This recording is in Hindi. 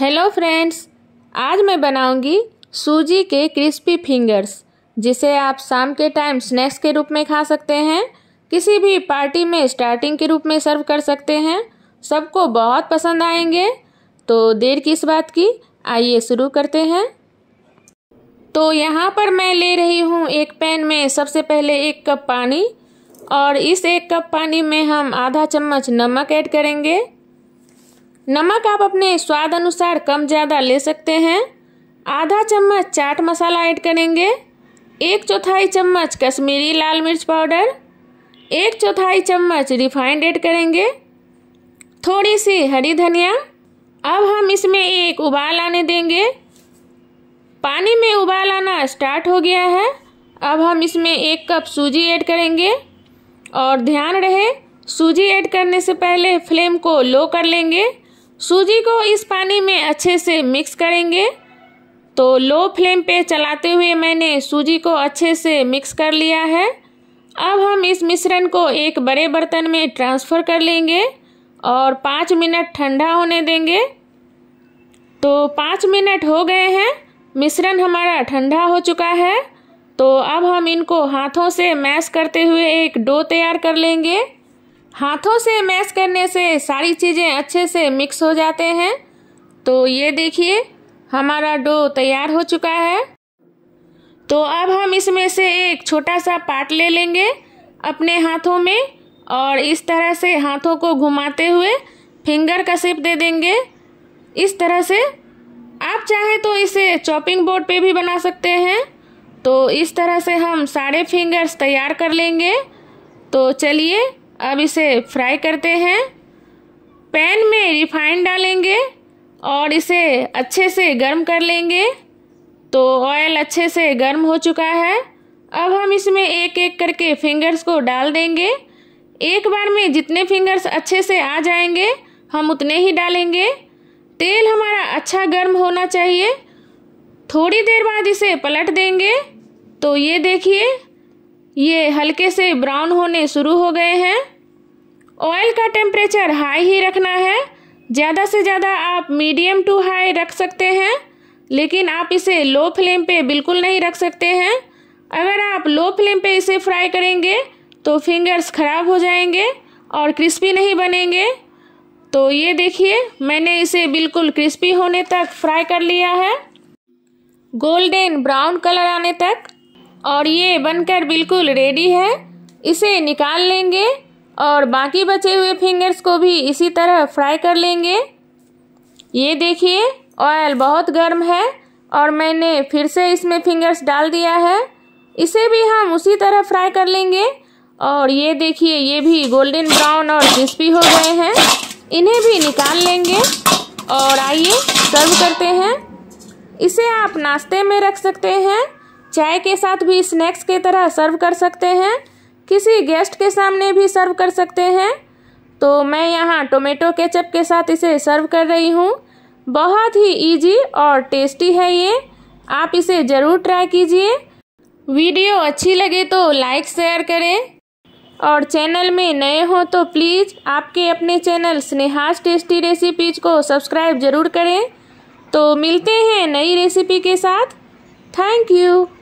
हेलो फ्रेंड्स आज मैं बनाऊंगी सूजी के क्रिस्पी फिंगर्स जिसे आप शाम के टाइम स्नैक्स के रूप में खा सकते हैं किसी भी पार्टी में स्टार्टिंग के रूप में सर्व कर सकते हैं सबको बहुत पसंद आएंगे तो देर किस बात की आइए शुरू करते हैं तो यहाँ पर मैं ले रही हूँ एक पैन में सबसे पहले एक कप पानी और इस एक कप पानी में हम आधा चम्मच नमक ऐड करेंगे नमक आप अपने स्वाद अनुसार कम ज़्यादा ले सकते हैं आधा चम्मच चाट मसाला ऐड करेंगे एक चौथाई चम्मच कश्मीरी लाल मिर्च पाउडर एक चौथाई चम्मच रिफाइंड ऐड करेंगे थोड़ी सी हरी धनिया अब हम इसमें एक उबाल आने देंगे पानी में उबाल आना स्टार्ट हो गया है अब हम इसमें एक कप सूजी ऐड करेंगे और ध्यान रहे सूजी ऐड करने से पहले फ्लेम को लो कर लेंगे सूजी को इस पानी में अच्छे से मिक्स करेंगे तो लो फ्लेम पे चलाते हुए मैंने सूजी को अच्छे से मिक्स कर लिया है अब हम इस मिश्रण को एक बड़े बर्तन में ट्रांसफ़र कर लेंगे और पाँच मिनट ठंडा होने देंगे तो पाँच मिनट हो गए हैं मिश्रण हमारा ठंडा हो चुका है तो अब हम इनको हाथों से मैश करते हुए एक डो तैयार कर लेंगे हाथों से मैश करने से सारी चीज़ें अच्छे से मिक्स हो जाते हैं तो ये देखिए हमारा डो तैयार हो चुका है तो अब हम इसमें से एक छोटा सा पार्ट ले लेंगे अपने हाथों में और इस तरह से हाथों को घुमाते हुए फिंगर का सेप दे देंगे इस तरह से आप चाहे तो इसे चॉपिंग बोर्ड पे भी बना सकते हैं तो इस तरह से हम सारे फिंगर्स तैयार कर लेंगे तो चलिए अब इसे फ्राई करते हैं पैन में रिफाइंड डालेंगे और इसे अच्छे से गर्म कर लेंगे तो ऑयल अच्छे से गर्म हो चुका है अब हम इसमें एक एक करके फिंगर्स को डाल देंगे एक बार में जितने फिंगर्स अच्छे से आ जाएंगे हम उतने ही डालेंगे तेल हमारा अच्छा गर्म होना चाहिए थोड़ी देर बाद इसे पलट देंगे तो ये देखिए ये हल्के से ब्राउन होने शुरू हो गए हैं ऑयल का टेम्परेचर हाई ही रखना है ज़्यादा से ज़्यादा आप मीडियम टू हाई रख सकते हैं लेकिन आप इसे लो फ्लेम पे बिल्कुल नहीं रख सकते हैं अगर आप लो फ्लेम पे इसे फ्राई करेंगे तो फिंगर्स ख़राब हो जाएंगे और क्रिस्पी नहीं बनेंगे तो ये देखिए मैंने इसे बिल्कुल क्रिस्पी होने तक फ्राई कर लिया है गोल्डन ब्राउन कलर आने तक और ये बनकर बिल्कुल रेडी है इसे निकाल लेंगे और बाकी बचे हुए फिंगर्स को भी इसी तरह फ्राई कर लेंगे ये देखिए ऑयल बहुत गर्म है और मैंने फिर से इसमें फिंगर्स डाल दिया है इसे भी हम उसी तरह फ्राई कर लेंगे और ये देखिए ये भी गोल्डन ब्राउन और क्रिस्पी हो गए हैं इन्हें भी निकाल लेंगे और आइए सर्व करते हैं इसे आप नाश्ते में रख सकते हैं चाय के साथ भी स्नैक्स के तरह सर्व कर सकते हैं किसी गेस्ट के सामने भी सर्व कर सकते हैं तो मैं यहाँ टोमेटो केचप के साथ इसे सर्व कर रही हूँ बहुत ही इजी और टेस्टी है ये आप इसे ज़रूर ट्राई कीजिए वीडियो अच्छी लगे तो लाइक शेयर करें और चैनल में नए हो तो प्लीज़ आपके अपने चैनल स्नेहाज टेस्टी रेसिपीज को सब्सक्राइब ज़रूर करें तो मिलते हैं नई रेसिपी के साथ थैंक यू